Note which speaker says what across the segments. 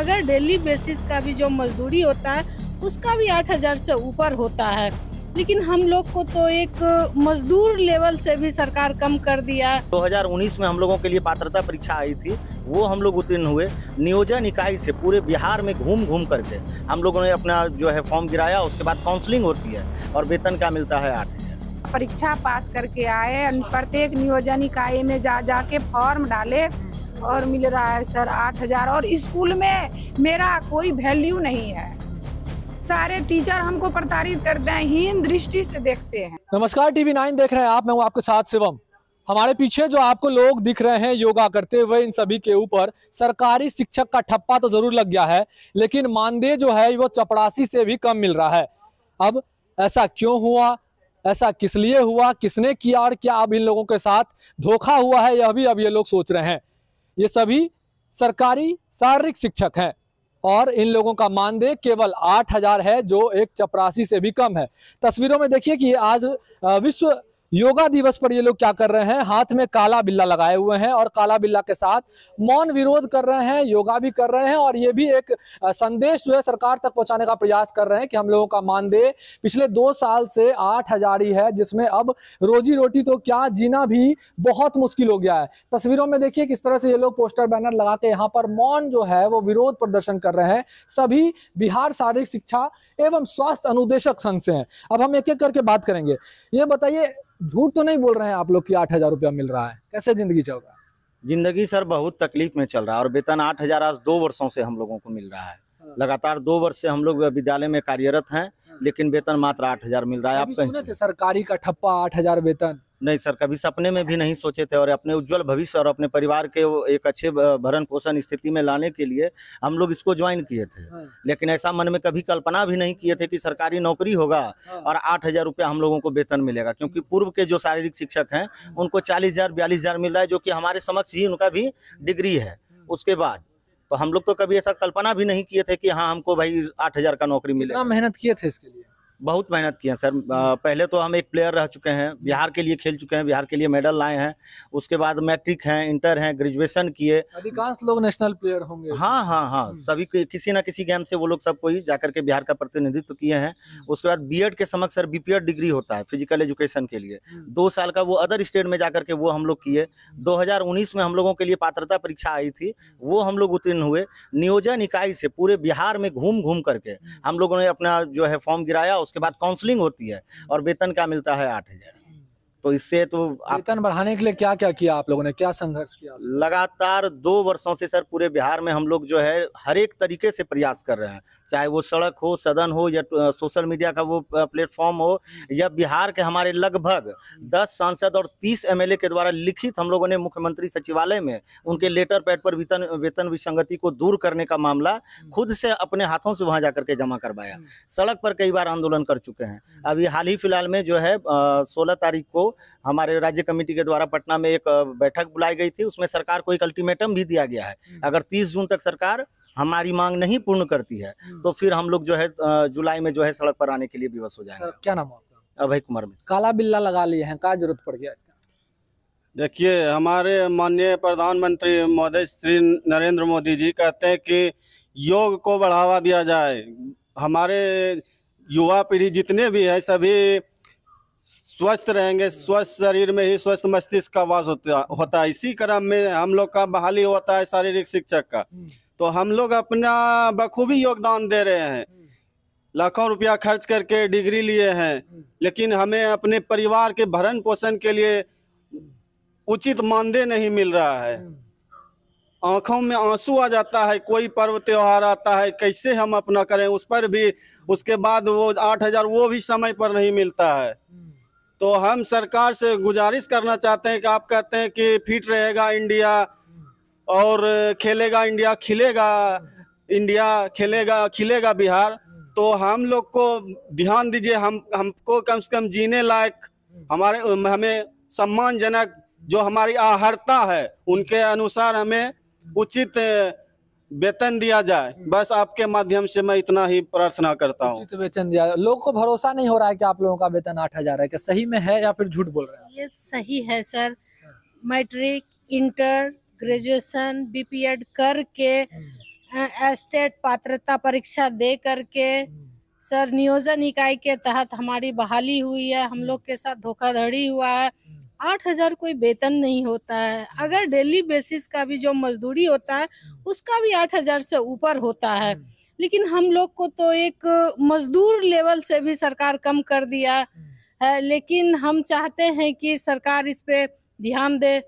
Speaker 1: अगर daily basis का भी जो मजदूरी होता है उसका भी आठ हजार से ऊपर होता है लेकिन हम लोग को तो एक मजदूर लेवल से भी सरकार कम कर दिया
Speaker 2: 2019 में हम लोगों के लिए पात्रता परीक्षा आई थी वो हम लोग उत्तीर्ण हुए नियोजन इकाई से पूरे बिहार में घूम घूम करके हम लोगों ने अपना जो है फॉर्म गिराया उसके बाद काउंसलिंग होती है और वेतन का मिलता है आठ
Speaker 3: परीक्षा पास करके आए प्रत्येक नियोजन इकाई में जा जाके फॉर्म डाले और मिल रहा है सर आठ हजार और स्कूल में मेरा कोई वैल्यू नहीं है सारे टीचर हमको प्रताड़ित करते हैं हीन दृष्टि से देखते हैं
Speaker 4: नमस्कार टीवी नाइन देख रहे हैं आप मैं हूँ आपके साथ शिवम हमारे पीछे जो आपको लोग दिख रहे हैं योगा करते हुए इन सभी के ऊपर सरकारी शिक्षक का ठप्पा तो जरूर लग गया है लेकिन मानदेय जो है वो चपरासी से भी कम मिल रहा है अब ऐसा क्यों हुआ ऐसा किस लिए हुआ किसने किया और क्या अब इन लोगों के साथ धोखा हुआ है यह भी अब ये लोग सोच रहे हैं ये सभी सरकारी शारीरिक शिक्षक हैं और इन लोगों का मानदेय केवल आठ हज़ार है जो एक चपरासी से भी कम है तस्वीरों में देखिए कि आज विश्व योगा दिवस पर ये लोग क्या कर रहे हैं हाथ में काला बिल्ला लगाए हुए हैं और काला बिल्ला के साथ मौन विरोध कर रहे हैं योगा भी कर रहे हैं और ये भी एक संदेश जो है सरकार तक पहुंचाने का प्रयास कर रहे हैं कि हम लोगों का मानदेय पिछले दो साल से आठ हजार ही है जिसमें अब रोजी रोटी तो क्या जीना भी बहुत मुश्किल हो गया है तस्वीरों में देखिए किस तरह से ये लोग पोस्टर बैनर लगा के यहाँ पर मौन जो है वो विरोध प्रदर्शन कर रहे हैं सभी बिहार शारीरिक शिक्षा एवं स्वास्थ्य अनुदेशक संघ से हैं अब हम एक एक करके बात करेंगे ये बताइए झूठ तो नहीं बोल रहे हैं आप लोग कि आठ हजार रुपया मिल रहा है कैसे जिंदगी चल रहा है
Speaker 2: जिंदगी सर बहुत तकलीफ में चल रहा है और वेतन आठ हजार आज दो वर्षों से हम लोगों को मिल रहा है हाँ। लगातार दो वर्ष से हम लोग विद्यालय में कार्यरत हैं हाँ। लेकिन वेतन मात्र आठ हजार मिल रहा है आप कहीं
Speaker 4: सरकारी का ठप्पा आठ हजार वेतन
Speaker 2: नहीं सर कभी सपने में भी नहीं सोचे थे और अपने उज्जवल भविष्य और अपने परिवार के एक अच्छे भरण पोषण स्थिति में लाने के लिए हम लोग इसको ज्वाइन किए थे हाँ। लेकिन ऐसा मन में कभी कल्पना भी नहीं किए थे कि सरकारी नौकरी होगा हाँ। और आठ हजार रुपया हम लोगों को वेतन मिलेगा क्योंकि पूर्व के जो शारीरिक शिक्षक हैं हाँ। उनको चालीस हजार बयालीस हजार मिल रहा है जो कि हमारे समक्ष ही उनका भी डिग्री है उसके बाद तो हम लोग तो कभी ऐसा कल्पना भी नहीं किए थे कि हाँ हमको भाई आठ हजार का नौकरी मिलेगा मेहनत किए थे इसके लिए बहुत मेहनत किए सर पहले तो हम एक प्लेयर रह चुके हैं बिहार के लिए खेल चुके हैं बिहार के लिए मेडल लाए हैं उसके बाद मैट्रिक हैं इंटर हैं ग्रेजुएशन किए
Speaker 4: अधिकांश लोग नेशनल प्लेयर होंगे
Speaker 2: हाँ हाँ हाँ हम्म। सभी किसी ना किसी गेम से वो लोग सबको ही जाकर के बिहार का प्रतिनिधित्व किए हैं हम्म। उसके बाद बी के समक्ष सर बी डिग्री होता है फिजिकल एजुकेशन के लिए हम्म। दो साल का वो अदर स्टेट में जाकर के वो हम लोग किए दो में हम लोगों के लिए पात्रता परीक्षा आई थी वो हम लोग उत्तीर्ण हुए नियोजन इकाई से पूरे बिहार में घूम घूम करके हम लोगों ने अपना जो है फॉर्म गिराया उसके बाद काउंसलिंग होती है और वेतन का मिलता है आठ हजार तो इससे तो आप... वेतन बढ़ाने के लिए क्या क्या
Speaker 4: किया आप लोगों ने क्या संघर्ष किया
Speaker 2: लगातार दो वर्षों से सर पूरे बिहार में हम लोग जो है हर एक तरीके से प्रयास कर रहे हैं चाहे वो सड़क हो सदन हो या सोशल मीडिया का वो प्लेटफॉर्म हो हम्म। या बिहार के हमारे लगभग हम्म। दस सांसद और तीस एमएलए के द्वारा लिखित हम लोगों ने मुख्यमंत्री सचिवालय में उनके लेटर पैड पर वेतन वेतन विसंगति को दूर करने का मामला हम्म। खुद से अपने हाथों से वहाँ जा करके जमा करवाया सड़क पर कई बार आंदोलन कर चुके हैं अभी हाल ही फिलहाल में जो है सोलह तारीख को हमारे राज्य कमेटी के द्वारा पटना में एक बैठक बुलाई गई थी उसमें सरकार को एक अल्टीमेटम भी दिया गया है अगर तीस जून तक सरकार हमारी मांग नहीं पूर्ण करती है हम्म। तो फिर हम लोग जो है जुलाई में जो है सड़क पर आने के लिए विवश हो जाएंगे
Speaker 4: क्या नाम आपका अभय कुमार मिश्र काला बिल्ला लगा लिए हैं क्या जरूरत पड़ गया
Speaker 2: देखिए
Speaker 5: हमारे माननीय प्रधानमंत्री महोदय श्री नरेंद्र मोदी जी कहते हैं कि योग को बढ़ावा दिया जाए हमारे युवा पीढ़ी जितने भी हैं सभी स्वस्थ रहेंगे स्वस्थ शरीर में ही स्वस्थ मस्तिष्क का वास होता होता है इसी क्रम में हम लोग का बहाली होता है शारीरिक शिक्षक का हम्म। तो हम लोग अपना बखूबी योगदान दे रहे हैं लाखों रुपया खर्च करके डिग्री लिए हैं लेकिन हमें अपने परिवार के भरण पोषण के लिए उचित मानदेय नहीं मिल रहा है आंखों में आंसू आ जाता है कोई पर्व त्योहार आता है कैसे हम अपना करें उस पर भी उसके बाद वो आठ हजार वो भी समय पर नहीं मिलता है तो हम सरकार से गुजारिश करना चाहते हैं कि आप कहते हैं कि फिट रहेगा इंडिया और खेलेगा इंडिया खिलेगा इंडिया खेलेगा खिलेगा बिहार तो हम लोग को ध्यान दीजिए हम हमको कम से कम जीने लायक हमारे हमें सम्मानजनक जो हमारी आहरता है उनके अनुसार हमें उचित वेतन दिया जाए बस आपके माध्यम से मैं इतना ही प्रार्थना करता हूँ
Speaker 4: वेतन दिया लोग को भरोसा नहीं हो रहा है कि आप लोगों का वेतन आठ हजार है क्या सही में है या फिर झूठ बोल रहे
Speaker 1: हैं ये सही है sir matric inter graduation BPEd करके हम्म। एस्टेट पात्रता परीक्षा दे करके हम्म। सर नियोजन इकाई के तहत हमारी बहाली हुई है हम लोग हम्म। के साथ धोखाधड़ी हुआ है आठ हजार कोई वेतन नहीं होता है अगर डेली बेसिस का भी जो मजदूरी होता है उसका भी आठ हजार से ऊपर होता है लेकिन हम लोग को तो एक मजदूर लेवल से भी सरकार कम कर दिया है लेकिन हम चाहते हैं कि सरकार इस पे ध्यान दे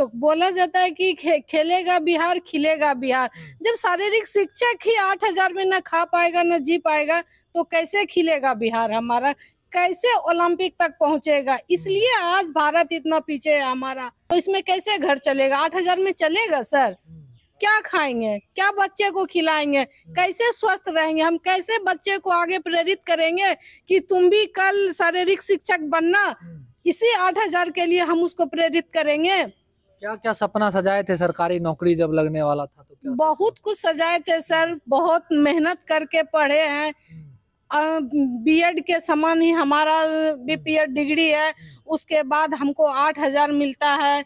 Speaker 1: बोला जाता है कि खे, खेलेगा बिहार खिलेगा बिहार हम्म। जब शारीरिक शिक्षक ही आठ हजार में ना खा पाएगा ना जी पाएगा तो कैसे खिलेगा बिहार हमारा कैसे ओलंपिक तक पहुंचेगा हम्म। इसलिए आज भारत इतना पीछे है हमारा तो इसमें कैसे घर चलेगा आठ हजार में चलेगा सर हम्म। क्या खाएंगे क्या बच्चे को खिलाएंगे कैसे स्वस्थ रहेंगे हम कैसे बच्चे को आगे प्रेरित करेंगे कि तुम भी कल शारीरिक शिक्षक बनना इसी आठ हजार के लिए हम उसको प्रेरित करेंगे क्या क्या सपना सजाए थे सरकारी नौकरी जब लगने वाला था तो क्या बहुत कुछ सजाए थे सर बहुत मेहनत करके पढ़े हैं हम्म। बीएड के समान ही हमारा हम्म। एड डिग्री है हम्म। उसके बाद हमको आठ हजार मिलता है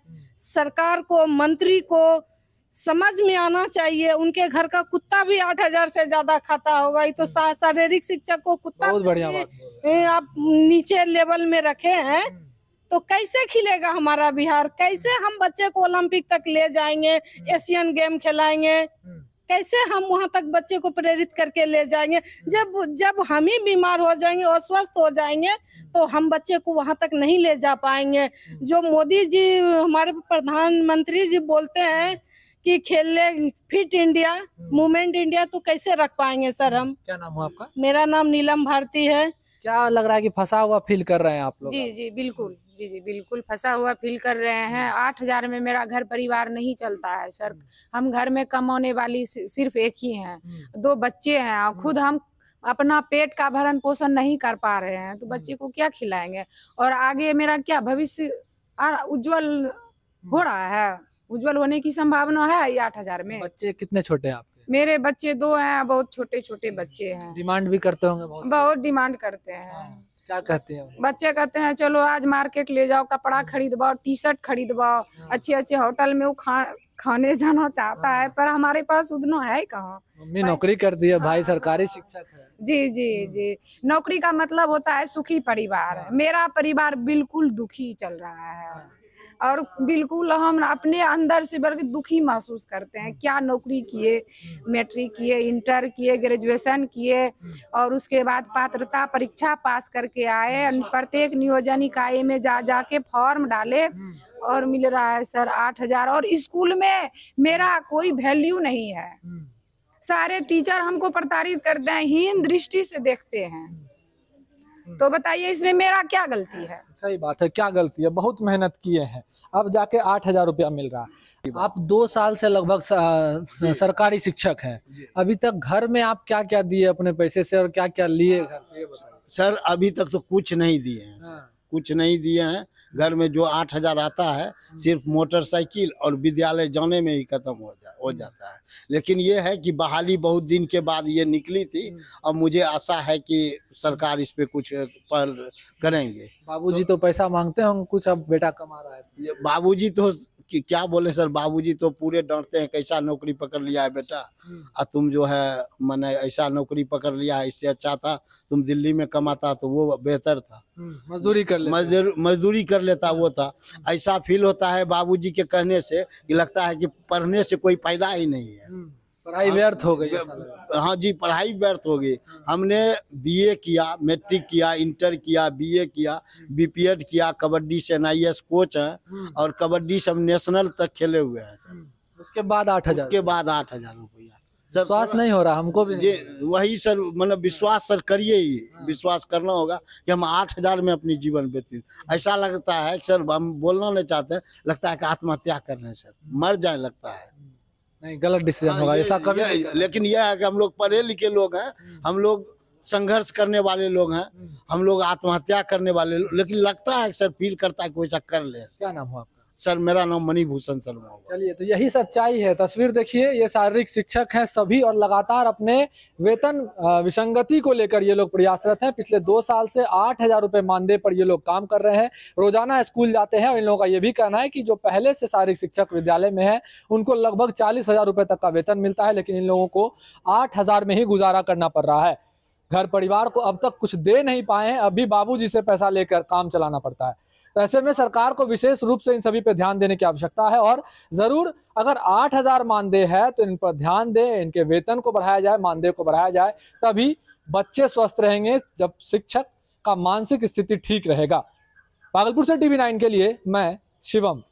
Speaker 1: सरकार को मंत्री को समझ में आना चाहिए उनके घर का कुत्ता भी आठ हजार से ज्यादा खाता होगा ये तो शारीरिक शिक्षक को कुत्ता बहुत बढ़िया आप नीचे लेवल में रखे हैं तो कैसे खिलेगा हमारा बिहार कैसे हम बच्चे को ओलंपिक तक ले जाएंगे एशियन गेम खेलाएंगे हम्म। कैसे हम वहाँ तक बच्चे को प्रेरित करके ले जाएंगे जब जब हम ही बीमार हो जाएंगे और स्वस्थ हो जाएंगे तो हम बच्चे को वहाँ तक नहीं ले जा पाएंगे जो मोदी जी हमारे प्रधानमंत्री जी बोलते हैं कि खेलने फिट इंडिया हम्म। मूवमेंट इंडिया तो कैसे रख पाएंगे सर हम क्या नाम हो आपका मेरा नाम नीलम भारती है क्या लग रहा है कि फंसा हुआ फील कर रहे हैं आप लोग
Speaker 3: जी जी बिल्कुल जी जी बिल्कुल फंसा हुआ फील कर रहे हैं हम्म। आठ हजार में मेरा घर परिवार नहीं चलता है सर हम्म। हम घर में कमाने वाली सिर्फ एक ही हैं हम्म। दो बच्चे हैं और खुद हम अपना पेट का भरण पोषण नहीं कर पा रहे हैं तो बच्चे को क्या खिलाएंगे और आगे मेरा क्या भविष्य उज्जवल हो रहा है उज्जवल होने की संभावना है ये आठ हजार में बच्चे कितने छोटे आप मेरे बच्चे दो हैं बहुत छोटे छोटे बच्चे हैं
Speaker 4: डिमांड भी करते होंगे
Speaker 3: बहुत डिमांड करते हैं हाँ। क्या कहते हैं बच्चे कहते हैं चलो आज मार्केट ले जाओ कपड़ा खरीदवाओ टी शर्ट खरीदवाओ हाँ। अच्छे अच्छे होटल में वो खा खाने जाना चाहता है हाँ। पर हमारे पास उतना है कहाँ
Speaker 4: मम्मी नौकरी करती है भाई हाँ। सरकारी शिक्षक
Speaker 3: है जी जी हम्म। जी नौकरी का मतलब होता है सुखी परिवार मेरा परिवार बिल्कुल दुखी चल रहा है और बिल्कुल हम अपने अंदर से बल्कि दुखी महसूस करते हैं क्या नौकरी किए मैट्रिक किए इंटर किए ग्रेजुएशन किए और उसके बाद पात्रता परीक्षा पास करके आए प्रत्येक नियोजन इकाई में जा जा के फॉर्म डाले और मिल रहा है सर आठ हजार और स्कूल में मेरा कोई वैल्यू नहीं है सारे टीचर हमको प्रताड़ित करते हैं हीन दृष्टि से देखते हैं तो बताइए इसमें मेरा क्या गलती है
Speaker 4: सही बात है क्या गलती है बहुत मेहनत किए हैं अब जाके आठ हजार रुपया मिल रहा है आप दो साल से लगभग
Speaker 6: सरकारी शिक्षक हैं अभी तक घर में आप क्या क्या दिए अपने पैसे से और क्या क्या लिए सर अभी तक तो कुछ नहीं दिए हैं हाँ। कुछ नहीं दिए हैं घर में जो आठ हजार आता है हम्म। सिर्फ मोटरसाइकिल और विद्यालय जाने में ही खत्म हो जा हो हम्म। जाता है लेकिन ये है कि बहाली बहुत दिन के बाद ये निकली थी और हम्म। मुझे आशा है कि सरकार इस पर कुछ पहल करेंगे
Speaker 4: बाबूजी तो, तो पैसा मांगते होंगे कुछ अब बेटा कमा रहा
Speaker 6: है बाबूजी तो कि क्या बोले सर बाबूजी तो पूरे डांटते हैं कैसा नौकरी पकड़ लिया है बेटा और हम्म। तुम जो है मैंने ऐसा नौकरी पकड़ लिया है इससे अच्छा था तुम दिल्ली में कमाता तो वो बेहतर था
Speaker 4: हम्म, मजदूरी कर लेता
Speaker 6: मजदूरी कर लेता वो था हम्म। ऐसा फील होता है बाबूजी के कहने से कि लगता है कि पढ़ने से कोई फायदा ही नहीं है पढ़ाई व्यर्थ हो गई हाँ जी पढ़ाई व्यर्थ हो गई हमने बीए किया मैट्रिक किया इंटर किया बीए किया बीपीएड किया कबड्डी से एनआईएस कोच हैं हम्म। और कबड्डी से हम नेशनल तक खेले हुए हैं सर हम्म। उसके बाद आठ हजार उसके बाद आठ हजार रुपया सर विश्वास नहीं हो रहा हमको भी जी वही सर मतलब विश्वास सर करिए ही हाँ। विश्वास करना होगा कि हम आठ हजार में अपनी जीवन व्यतीत ऐसा लगता है सर हम बोलना नहीं चाहते लगता है कि आत्महत्या कर रहे हैं सर मर जाए लगता है नहीं गलत डिसीजन हाँ, होगा ऐसा कभी लेकिन यह है कि हम लोग पढ़े लिखे लोग हैं हम्म। हम लोग संघर्ष करने वाले लोग हैं हम्म। हम लोग आत्महत्या करने वाले लेकिन लगता है सर फील करता है कोई वैसा कर ले क्या नाम हुआ आपका सर मेरा नाम मनी भूषण शर्मा चलिए तो यही सच्चाई है तस्वीर देखिए ये
Speaker 4: शारीरिक शिक्षक हैं सभी और लगातार अपने वेतन विसंगति को लेकर ये लोग प्रयासरत हैं पिछले दो साल से आठ हजार रुपये मानदेय पर ये लोग काम कर रहे हैं रोजाना स्कूल जाते हैं और इन लोगों का ये भी कहना है कि जो पहले से शारीरिक शिक्षक विद्यालय में है उनको लगभग चालीस हजार तक का वेतन मिलता है लेकिन इन लोगों को आठ में ही गुजारा करना पड़ रहा है घर परिवार को अब तक कुछ दे नहीं पाए हैं अभी बाबूजी से पैसा लेकर काम चलाना पड़ता है तो ऐसे में सरकार को विशेष रूप से इन सभी पर ध्यान देने की आवश्यकता है और ज़रूर अगर आठ हज़ार मानदेय है तो इन पर ध्यान दें इनके वेतन को बढ़ाया जाए मानदेय को बढ़ाया जाए तभी बच्चे स्वस्थ रहेंगे जब शिक्षक का मानसिक स्थिति ठीक रहेगा भागलपुर से टीवी नाइन के लिए मैं शिवम